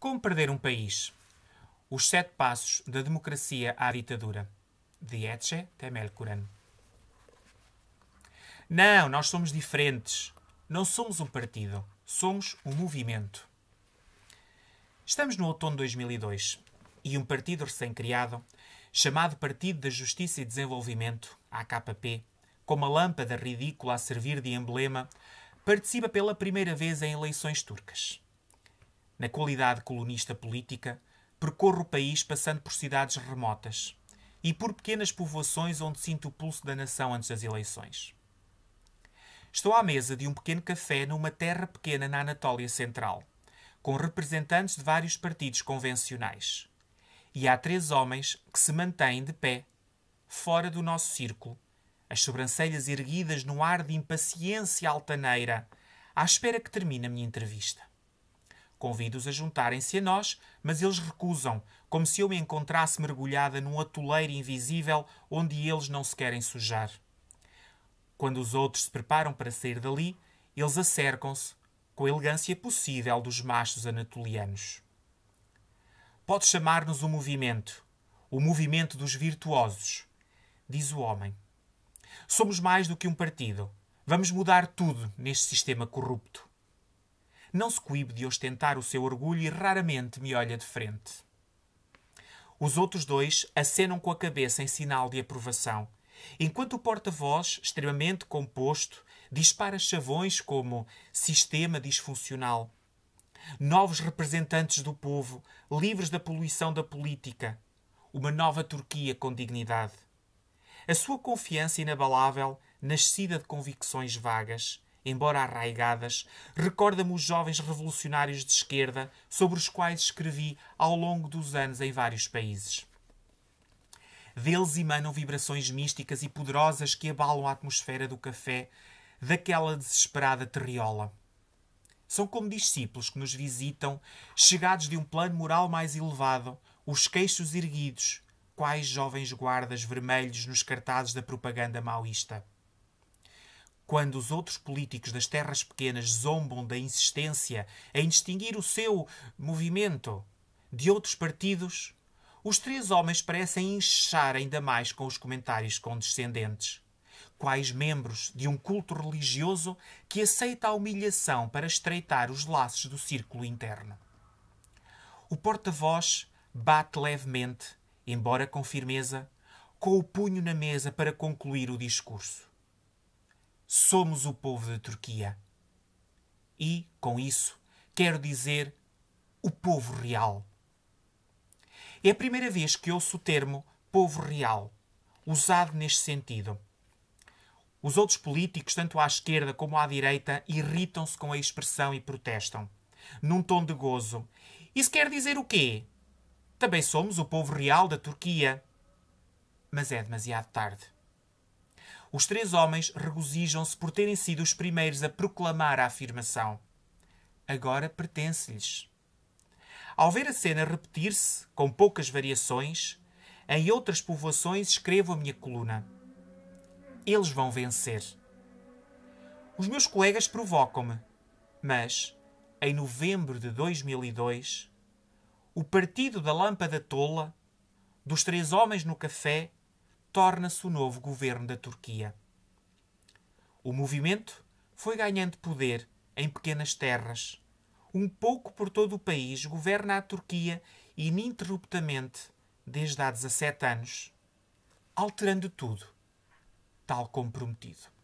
Como perder um país? Os sete passos da democracia à ditadura. De Etche Temelkuran. Não, nós somos diferentes. Não somos um partido. Somos um movimento. Estamos no outono de 2002 e um partido recém-criado, chamado Partido da Justiça e Desenvolvimento, AKP, com uma lâmpada ridícula a servir de emblema, participa pela primeira vez em eleições turcas na qualidade colunista política, percorro o país passando por cidades remotas e por pequenas povoações onde sinto o pulso da nação antes das eleições. Estou à mesa de um pequeno café numa terra pequena na Anatólia Central, com representantes de vários partidos convencionais. E há três homens que se mantêm de pé, fora do nosso círculo, as sobrancelhas erguidas no ar de impaciência altaneira, à espera que termine a minha entrevista. Convido-os a juntarem-se a nós, mas eles recusam, como se eu me encontrasse mergulhada num atoleiro invisível onde eles não se querem sujar. Quando os outros se preparam para sair dali, eles acercam-se, com a elegância possível dos machos anatolianos. Pode chamar-nos o um movimento, o movimento dos virtuosos, diz o homem. Somos mais do que um partido. Vamos mudar tudo neste sistema corrupto. Não se coíbe de ostentar o seu orgulho e raramente me olha de frente. Os outros dois acenam com a cabeça em sinal de aprovação, enquanto o porta-voz, extremamente composto, dispara chavões como sistema disfuncional. Novos representantes do povo, livres da poluição da política. Uma nova Turquia com dignidade. A sua confiança inabalável, nascida de convicções vagas, embora arraigadas, recorda-me os jovens revolucionários de esquerda sobre os quais escrevi ao longo dos anos em vários países. Deles emanam vibrações místicas e poderosas que abalam a atmosfera do café daquela desesperada terriola. São como discípulos que nos visitam, chegados de um plano moral mais elevado, os queixos erguidos, quais jovens guardas vermelhos nos cartazes da propaganda maoísta quando os outros políticos das terras pequenas zombam da insistência em distinguir o seu movimento de outros partidos, os três homens parecem inchar ainda mais com os comentários condescendentes. Quais membros de um culto religioso que aceita a humilhação para estreitar os laços do círculo interno? O porta-voz bate levemente, embora com firmeza, com o punho na mesa para concluir o discurso somos o povo da Turquia. E, com isso, quero dizer o povo real. É a primeira vez que ouço o termo povo real usado neste sentido. Os outros políticos, tanto à esquerda como à direita, irritam-se com a expressão e protestam, num tom de gozo. Isso quer dizer o quê? Também somos o povo real da Turquia. Mas é demasiado tarde. Os três homens regozijam-se por terem sido os primeiros a proclamar a afirmação. Agora pertence-lhes. Ao ver a cena repetir-se, com poucas variações, em outras povoações escrevo a minha coluna. Eles vão vencer. Os meus colegas provocam-me, mas, em novembro de 2002, o partido da lâmpada tola, dos três homens no café torna-se o novo governo da Turquia. O movimento foi ganhando poder em pequenas terras. Um pouco por todo o país governa a Turquia ininterruptamente desde há 17 anos, alterando tudo, tal como prometido.